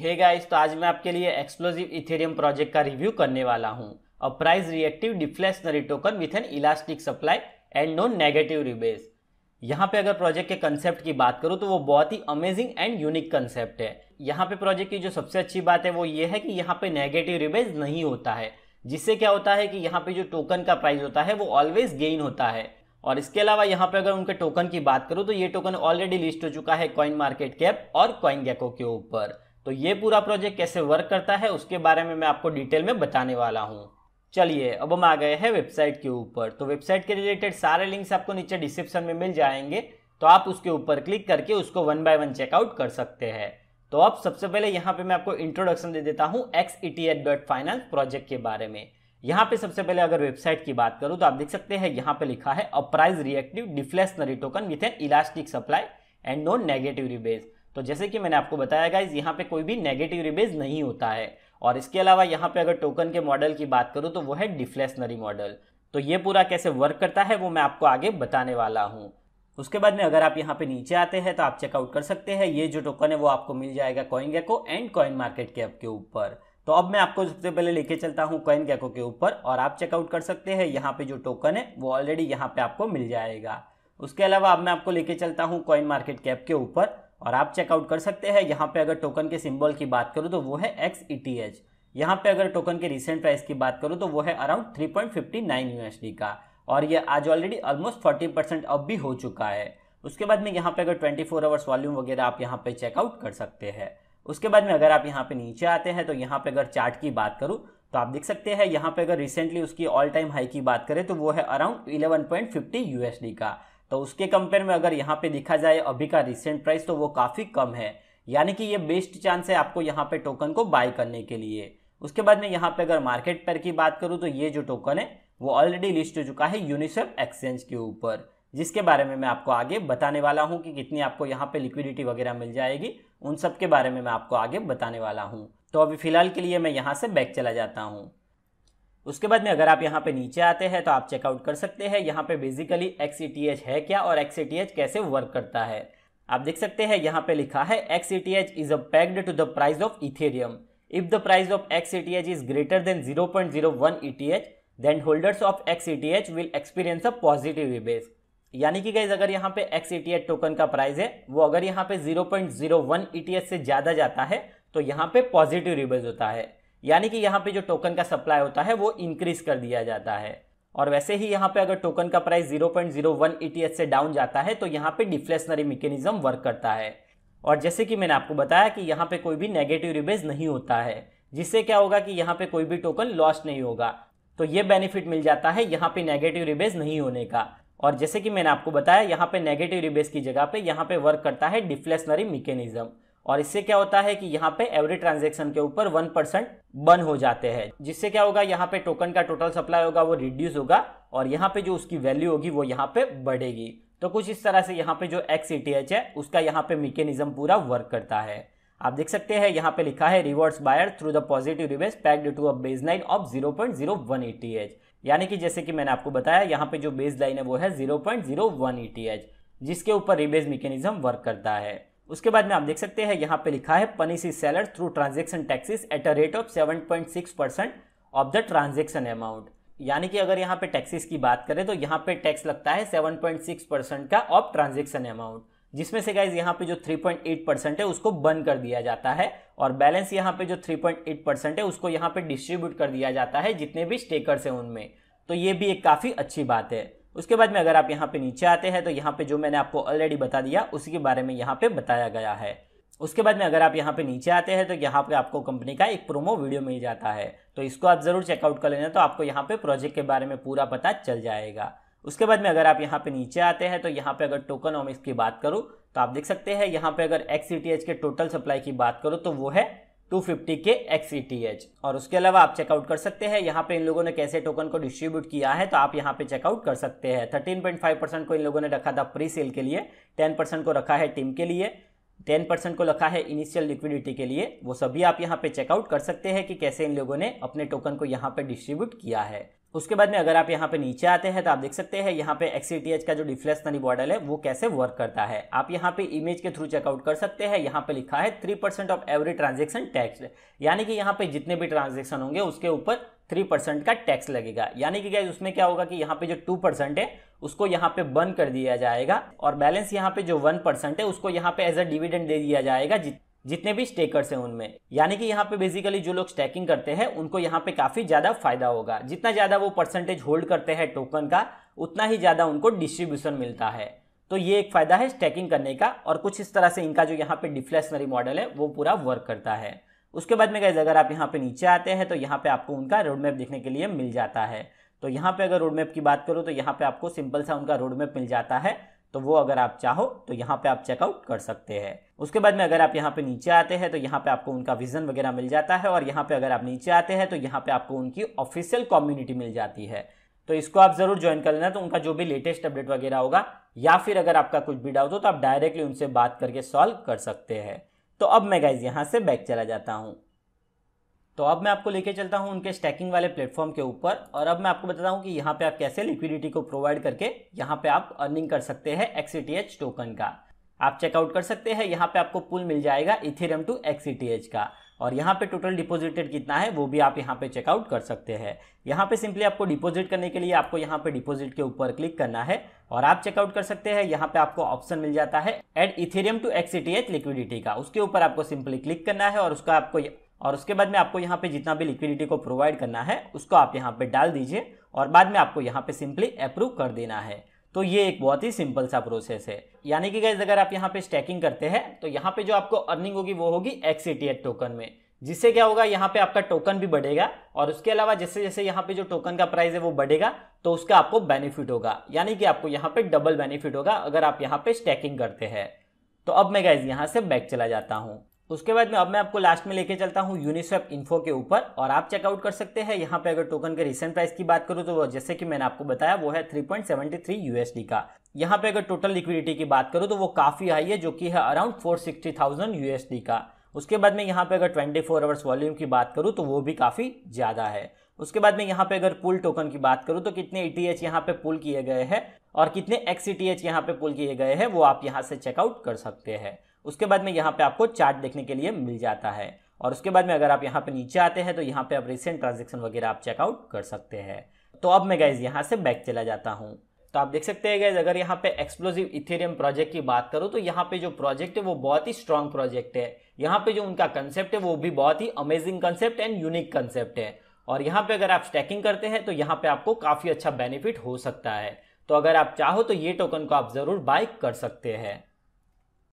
hey guys तो आज मैं आपके लिए एक्सप्लोजिव इथेरियम प्रोजेक्ट का रिव्यू करने वाला हूं और price reactive deflationary token with an elastic supply and no negative rebase यहाँ पे अगर प्रोजेक्ट के कंसेप्ट की बात करूँ तो वो बहुत ही अमेजिंग एंड यूनिक कंसेप्ट है यहाँ पे प्रोजेक्ट की जो सबसे अच्छी बात है वो ये है कि यहाँ पे नेगेटिव रिबेस नहीं होता है जिससे क्या होता है कि यहाँ पे जो टोकन का प्राइस होता है वो ऑलवेज गेन होता है और इसके अलावा यहाँ पे अगर उनके टोकन की बात करूँ तो ये टोकन ऑलरेडी लिस्ट हो चुका है कॉइन मार्केट कैप और कॉइन गैको के ऊपर तो ये पूरा प्रोजेक्ट कैसे वर्क करता है उसके बारे में मैं आपको डिटेल में बताने वाला हूँ चलिए अब हम आ गए हैं वेबसाइट के ऊपर तो वेबसाइट के रिलेटेड सारे लिंक्स आपको नीचे डिस्क्रिप्शन में मिल जाएंगे तो आप उसके ऊपर क्लिक करके उसको वन बाय वन चेकआउट कर सकते हैं तो अब सबसे पहले यहाँ पे मैं आपको इंट्रोडक्शन दे देता हूँ एक्स ई फाइनेंस प्रोजेक्ट के बारे में यहाँ पे सबसे पहले अगर वेबसाइट की बात करूँ तो आप देख सकते हैं यहाँ पे लिखा है a price reactive deflationary token with an elastic supply and no negative rebase तो जैसे कि मैंने आपको बताया गाइज यहाँ पे कोई भी नेगेटिव रिबेज नहीं होता है और इसके अलावा यहाँ पे अगर टोकन के मॉडल की बात करूँ तो वो है डिफ्लेशनरी मॉडल तो ये पूरा कैसे वर्क करता है वो मैं आपको आगे बताने वाला हूँ उसके बाद में अगर आप यहाँ पे नीचे आते हैं तो आप चेकआउट कर सकते हैं ये जो टोकन है वो आपको मिल जाएगा Coin Gecko and Coin Market Cap के ऊपर तो अब मैं आपको सबसे पहले लेके चलता हूँ कॉइन गैको के ऊपर और आप चेकआउट कर सकते हैं यहाँ पे जो टोकन है वो ऑलरेडी यहाँ पे आपको मिल जाएगा उसके अलावा अब मैं आपको लेके चलता हूँ कॉइन मार्केट कैप के ऊपर और आप चेकआउट कर सकते हैं यहाँ पे अगर टोकन के सिंबल की बात करूँ तो वो है एक्स ई टी एच यहाँ पे अगर टोकन के रिसेंट प्राइस की बात करूँ तो वो है around three point fifty nine U S D का और ये आज already almost forty percent up भी हो चुका है उसके बाद में यहाँ पे अगर ट्वेंटी फोर आवर्स वॉल्यूम वगैरह आप यहाँ पे चेकआउट कर सकते हैं उसके बाद में अगर आप यहाँ पे नीचे आते हैं तो यहाँ पे अगर चार्ट की बात करूँ तो आप देख सकते हैं यहाँ पे अगर रिसेंटली उसकी ऑल टाइम हाई की बात करें तो वो है around point fifty U S D का तो उसके कंपेयर में अगर यहाँ पे देखा जाए अभी का रिसेंट प्राइस तो वो काफ़ी कम है यानी कि ये बेस्ट चांस है आपको यहाँ पे टोकन को बाय करने के लिए उसके बाद में यहाँ पे अगर मार्केट पर की बात करूँ तो ये जो टोकन है वो ऑलरेडी लिस्ट हो चुका है यूनिसेफ एक्सचेंज के ऊपर जिसके बारे में मैं आपको आगे बताने वाला हूँ कि कितनी आपको यहाँ पे लिक्विडिटी वगैरह मिल जाएगी उन सब के बारे में मैं आपको आगे बताने वाला हूँ तो अभी फिलहाल के लिए मैं यहाँ से बैक चला जाता हूँ उसके बाद में अगर आप यहाँ पे नीचे आते हैं तो आप चेकआउट कर सकते हैं यहाँ पे बेसिकली एक्स e है क्या और एक्स e कैसे वर्क करता है आप देख सकते हैं यहाँ पे लिखा है X is a pegged to the price of Ethereum if the price of X is greater than zero point then holders of X will experience a positive rebase यानी कि गाइज अगर यहाँ पे एक्स टोकन e का प्राइस है वो अगर यहाँ पे 0.01 ETH से ज़्यादा जाता है तो यहाँ पे पॉजिटिव रिबेस होता है यानी कि यहाँ पे जो टोकन का सप्लाई होता है वो इंक्रीज कर दिया जाता है और वैसे ही यहाँ पे अगर टोकन का प्राइस 0.01 पॉइंट से डाउन जाता है तो यहाँ पे डिफ्लेशनरी मेकेनिज्म वर्क करता है और जैसे कि मैंने आपको बताया कि यहाँ पे कोई भी नेगेटिव रिबेज नहीं होता है जिससे क्या होगा कि यहाँ पे कोई भी टोकन लॉस नहीं होगा तो ये बेनिफिट मिल जाता है यहाँ पे नेगेटिव रिबेज नहीं होने का और जैसे कि मैंने आपको बताया यहाँ पे नेगेटिव रिबेज की जगह पे यहाँ पे वर्क करता है डिफ्लेशनरी मिकेनिज्म और इससे क्या होता है कि यहाँ पे एवरेज ट्रांजेक्शन के ऊपर वन परसेंट बन हो जाते हैं जिससे क्या होगा यहाँ पे टोकन का टोटल सप्लाई होगा वो रिड्यूस होगा और यहाँ पे जो उसकी वैल्यू होगी वो यहाँ पे बढ़ेगी तो कुछ इस तरह से यहाँ पे जो एक्स e है उसका यहाँ पे मेकेनिज्म पूरा वर्क करता है आप देख सकते हैं यहाँ पे लिखा है reverse buyer through the positive rebase pegged to a base line of zero point zero one ET H यानी कि जैसे कि मैंने आपको बताया यहाँ पे जो बेस लाइन है वो है zero point zero one ET H जिसके ऊपर रिवेस मेकेनिज्म वर्क करता है उसके बाद में आप देख सकते हैं यहाँ पे लिखा है penalises through transaction taxes at a rate of seven point six percent of the transaction amount यानी कि अगर यहाँ पे टैक्सेस की बात करें तो यहाँ पे टैक्स लगता है सेवन पॉइंट सिक्स परसेंट का ऑफ ट्रांजेक्शन अमाउंट जिसमें से गाइज यहाँ पे जो 3.8 परसेंट है उसको बंद कर दिया जाता है और बैलेंस यहाँ पे जो 3.8 परसेंट है उसको यहाँ पे डिस्ट्रीब्यूट कर दिया जाता है जितने भी स्टेकर्स हैं उनमें तो ये भी एक काफ़ी अच्छी बात है उसके बाद में अगर आप यहाँ पे नीचे आते हैं तो यहाँ पे जो मैंने आपको ऑलरेडी बता दिया उसके बारे में यहाँ पे बताया गया है उसके बाद में अगर आप यहाँ पे नीचे आते हैं तो यहाँ पे आपको कंपनी का एक प्रोमो वीडियो मिल जाता है तो इसको आप ज़रूर चेकआउट कर लेना तो आपको यहाँ पे प्रोजेक्ट के बारे में पूरा पता चल जाएगा उसके बाद में अगर आप यहाँ पे नीचे आते हैं तो यहाँ पे अगर टोकन की बात करूँ तो आप देख सकते हैं यहाँ पे अगर एक्स e के टोटल सप्लाई की बात करो तो वो है 250 के एक्स e और उसके अलावा आप चेकआउट कर सकते हैं यहाँ पे इन लोगों ने कैसे टोकन को डिस्ट्रीब्यूट किया है तो आप यहाँ पे चेकआउट कर सकते हैं 13.5 परसेंट को इन लोगों ने रखा था प्री सेल के लिए 10 परसेंट को रखा है टीम के लिए 10 परसेंट को रखा है इनिशियल लिक्विडिटी के लिए वो सभी आप यहाँ पे चेकआउट कर सकते हैं कि कैसे इन लोगों ने अपने टोकन को यहाँ पे डिस्ट्रीब्यूट किया है उसके बाद में अगर आप यहाँ पे नीचे आते हैं तो आप देख सकते हैं यहाँ पे एक्सीटीएच का जो डिफ्लेशनरी मॉडल है वो कैसे वर्क करता है आप यहाँ पे इमेज के थ्रू चेकआउट कर सकते हैं यहाँ पे लिखा है three percent of every transaction tax यानी कि यहाँ पे जितने भी ट्रांजेक्शन होंगे उसके ऊपर थ्री परसेंट का टैक्स लगेगा यानी कि क्या उसमें क्या होगा कि यहाँ पे जो टू परसेंट है उसको यहाँ पे बंद कर दिया जाएगा और बैलेंस यहाँ पे जो वन परसेंट है उसको यहाँ पे एज अ डिविडेंड दे दिया जाएगा जितने भी स्टेकर्स हैं उनमें यानी कि यहाँ पे बेसिकली जो लोग स्टैकिंग करते हैं उनको यहाँ पे काफ़ी ज़्यादा फायदा होगा जितना ज़्यादा वो परसेंटेज होल्ड करते हैं टोकन का उतना ही ज़्यादा उनको डिस्ट्रीब्यूशन मिलता है तो ये एक फ़ायदा है स्टैकिंग करने का और कुछ इस तरह से इनका जो यहाँ पे डिफ्लेशनरी मॉडल है वो पूरा वर्क करता है उसके बाद में गए अगर आप यहाँ पे नीचे आते हैं तो यहाँ पे आपको उनका रोड मैप देखने के लिए मिल जाता है तो यहाँ पे अगर रोड मैप की बात करूँ तो यहाँ पे आपको सिंपल सा उनका रोड मैप मिल जाता है तो वो अगर आप चाहो तो यहाँ पे आप चेकआउट कर सकते हैं उसके बाद में अगर आप यहाँ पे नीचे आते हैं तो यहाँ पे आपको उनका विजन वगैरह मिल जाता है और यहाँ पे अगर आप नीचे आते हैं तो यहाँ पे आपको उनकी ऑफिशियल कम्युनिटी मिल जाती है तो इसको आप जरूर ज्वाइन कर लेना तो उनका जो भी लेटेस्ट अपडेट वगैरह होगा या फिर अगर आपका कुछ भी डाउट हो तो आप डायरेक्टली उनसे बात करके सॉल्व कर सकते हैं तो अब मैं गाइज यहाँ से बैक चला जाता हूँ तो अब मैं आपको लेके चलता हूँ उनके स्टैकिंग वाले प्लेटफॉर्म के ऊपर और अब मैं आपको बताता हूँ कि यहाँ पे आप कैसे लिक्विडिटी को प्रोवाइड करके यहाँ पे आप अर्निंग कर सकते हैं एक्सीटीएच टोकन e का आप चेकआउट कर सकते हैं यहाँ पे आपको पुल मिल जाएगा इथेरियम टू एक्सीटीएच का और यहाँ पे टोटल डिपोजिटेड कितना है वो भी आप यहाँ पे चेकआउट कर सकते हैं यहाँ पे सिंपली आपको डिपोजिट करने के लिए आपको यहाँ पे डिपोजिट के ऊपर क्लिक करना है और आप चेकआउट कर सकते हैं यहाँ पे आपको ऑप्शन मिल जाता है add Ethereum to X ETH liquidity का उसके ऊपर आपको सिंपली क्लिक करना है और उसका आपको और उसके बाद में आपको यहाँ पे जितना भी लिक्विडिटी को प्रोवाइड करना है उसको आप यहाँ पे डाल दीजिए और बाद में आपको यहाँ पे सिंपली अप्रूव कर देना है तो ये एक बहुत ही सिंपल सा प्रोसेस है यानी कि गैस अगर आप यहाँ पे स्टैकिंग करते हैं तो यहाँ पे जो आपको अर्निंग होगी वो होगी एक्स टोकन में जिससे क्या होगा यहाँ पे आपका टोकन भी बढ़ेगा और उसके अलावा जैसे जैसे यहाँ पे जो टोकन का प्राइस है वो बढ़ेगा तो उसका आपको बेनिफिट होगा यानी कि आपको यहाँ पे डबल बेनिफिट होगा अगर आप यहाँ पे स्टैकिंग करते हैं तो अब मैं गैस यहाँ से बैक चला जाता हूँ उसके बाद में अब मैं आपको लास्ट में लेके चलता हूँ यूनिस्वेप इन्फो के ऊपर और आप चेकआउट कर सकते हैं यहाँ पे अगर टोकन के रिसेंट प्राइस की बात करूँ तो जैसे कि मैंने आपको बताया वो है 3.73 यूएसडी का यहाँ पे अगर टोटल लिक्विडिटी की बात करूँ तो वो काफ़ी हाई है जो कि है अराउंड फोर यूएसडी का उसके बाद में यहाँ पे अगर ट्वेंटी फोर आवर्स वॉल्यूम की बात करूँ तो वो भी काफ़ी ज़्यादा है उसके बाद में यहाँ पे अगर पुल टोकन की बात करूँ तो कितने ई टी एच यहाँ पे पुल किए गए हैं और कितने एक्स ई टी एच यहाँ पे पुल किए गए हैं वो आप यहाँ से चेकआउट कर सकते हैं उसके बाद में यहाँ पे आपको चार्ट देखने के लिए मिल जाता है और उसके बाद में अगर आप यहाँ पे नीचे आते हैं तो यहाँ पे आप रिसेंट ट्रांजेक्शन वगैरह आप चेकआउट कर सकते हैं तो अब मैं गैज यहाँ से बैक चला जाता हूँ तो आप देख सकते हैं गैज अगर यहाँ पे एक्सप्लोजिव इथेरियम प्रोजेक्ट की बात करूँ तो यहाँ पे जो प्रोजेक्ट है वो बहुत ही स्ट्रॉन्ग प्रोजेक्ट है यहाँ पे जो उनका कंसेप्ट है वो भी बहुत ही amazing concept and unique concept है और यहाँ पे अगर आप स्टैकिंग करते हैं तो यहाँ पे आपको काफ़ी अच्छा बेनिफिट हो सकता है तो अगर आप चाहो तो ये टोकन को आप ज़रूर बाइक कर सकते हैं